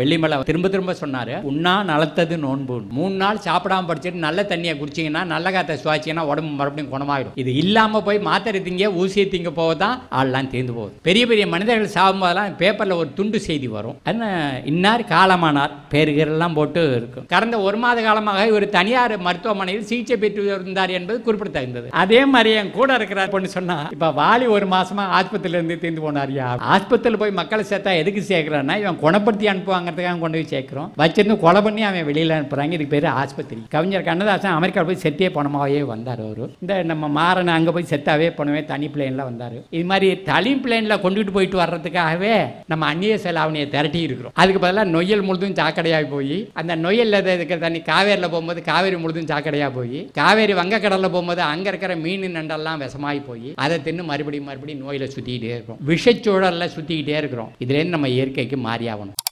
வெள்ளிமலை திரும்ப திரும்ப சொன்னார் உண்ணா நலத்தது நோன்பு மூணு நாள் சாப்பிடாம படிச்சுட்டு நல்ல தண்ணியை குடிச்சிங்கன்னா நல்ல காற்றை சுவாச்சிங்கன்னா உடம்பு மறுபடியும் குணமாயிடும் இது இல்லாமல் போய் மாத்திரை திங்க ஊசியை திங்க போக தான் ஆள்லாம் தீர்ந்து போகுது பெரிய பெரிய மனிதர்கள் சாகும்போதெல்லாம் பேப்பரில் ஒரு துண்டு செய்தி வரும் இன்னார் காலமானார் பேருகரெல்லாம் போட்டு இருக்கும் கடந்த ஒரு மாத காலமாக இவர் தனியார் மருத்துவமனையில் சிகிச்சை பெற்று இருந்தார் என்பது குறிப்பிடத்தகுந்தது அதே மாதிரி என் கூட இருக்கிறார் பொண்ணு சொன்னா இப்போ வாலி ஒரு மாசமா ஆஸ்பத்திரியிலேருந்து தீர்ந்து போனார் ஆஸ்பத்திரியில் போய் மக்களை சேர்த்தா எதுக்கு சேர்க்கிறான்னா இவன் குணப்படுத்தி அனுப்புவாங்க வாங்குறதுக்காக கொண்டு போய் சேர்க்குறோம் வச்சிருந்து கொலை பண்ணி அவன் வெளியில் அனுப்புகிறாங்க இதுக்கு பேர் ஆஸ்பத்திரி கவிஞர் கண்ணதாசன் அமெரிக்கா போய் செத்தே போனமாவே வந்தார் அவர் இந்த நம்ம மாறனை அங்கே போய் செத்தாவே போனவே தனி பிளேனில் வந்தார் இது மாதிரி தனி பிளேனில் கொண்டுகிட்டு போயிட்டு வர்றதுக்காகவே நம்ம அந்நிய செலாவணியை திரட்டி இருக்கிறோம் அதுக்கு பதிலாக நொய்யல் முழுதும் சாக்கடையாக போய் அந்த நொய்யலில் இருக்கிற தண்ணி காவேரியில் போகும்போது காவேரி முழுதும் சாக்கடையாக போய் காவேரி வங்கக்கடலில் போகும்போது அங்கே இருக்கிற மீன் நண்டெல்லாம் விஷமாகி போய் அதை தின்னு மறுபடியும் மறுபடியும் நோயில் சுற்றிக்கிட்டே இருக்கிறோம் விஷச்சூழலில் சுற்றிக்கிட்டே இருக்கிறோம் இதுலேருந்து நம்ம இயற்கைக்கு மாறி ஆகணும்